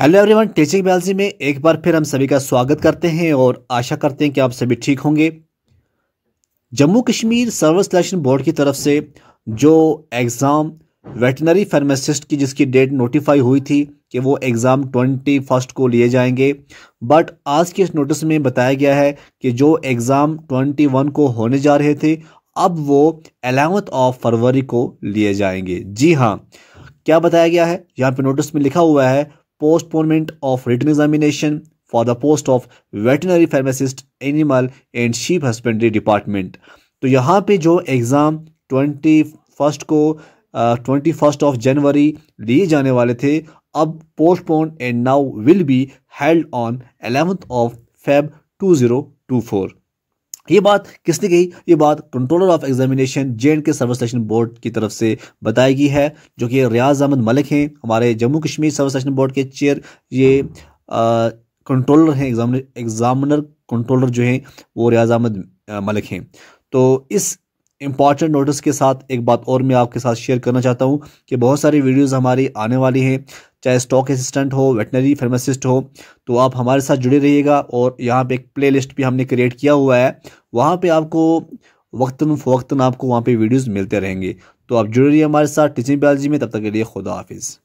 hello everyone teaching बैलसी में एक बार फिर हम सभी का स्वागत करते हैं और आशा करते हैं कि आप सभी ठीक होंगे Jammu Kashmir service selection board की तरफ से जो एग्ज़ाम वेटनरी फार्मासिस्ट की जिसकी डेट नोटिफाई हुई थी कि वो एग्ज़ाम ट्वेंटी फर्स्ट को लिए जाएंगे बट आज के इस नोटिस में बताया गया है कि जो एग्ज़ाम ट्वेंटी वन को होने जा रहे थे अब वो अलेवंथ ऑफ फरवरी को लिए जाएंगे जी हाँ क्या बताया गया है यहाँ पे नोटिस में लिखा हुआ है postponement of written examination for the post of veterinary pharmacist animal and sheep husbandry department तो यहाँ पे जो एग्ज़ाम ट्वेंटी फर्स्ट को ट्वेंटी फर्स्ट ऑफ जनवरी लिए जाने वाले थे अब postpone and now will be held on eleventh of Feb two zero two four ये बात किसने कही ये बात controller of examination J and K service selection board की तरफ से बताई गई है जो कि रियाज अहमद मलिक हैं हमारे Jammu Kashmir service selection board के चेयर ये कंट्रोलर हैं एग्जामिनर एग्जामिनर कंट्रोलर जो हैं वो रियाज अहमद मलिक हैं तो इस इंपॉर्टेंट नोटिस के साथ एक बात और मैं आपके साथ शेयर करना चाहता हूँ कि बहुत सारी वीडियोज़ हमारी आने वाली हैं चाहे स्टॉक असिस्टेंट हो वेटनरी फार्मासिस्ट हो तो आप हमारे साथ जुड़े रहिएगा और यहाँ पे एक प्लेलिस्ट भी हमने क्रिएट किया हुआ है वहाँ पे आपको वक्ता फ़वक्ता आपको वहाँ पे वीडियोस मिलते रहेंगे तो आप जुड़े रहिए हमारे साथ टीचिंग बायोलॉजी में तब तक के लिए खुदा हाफिज़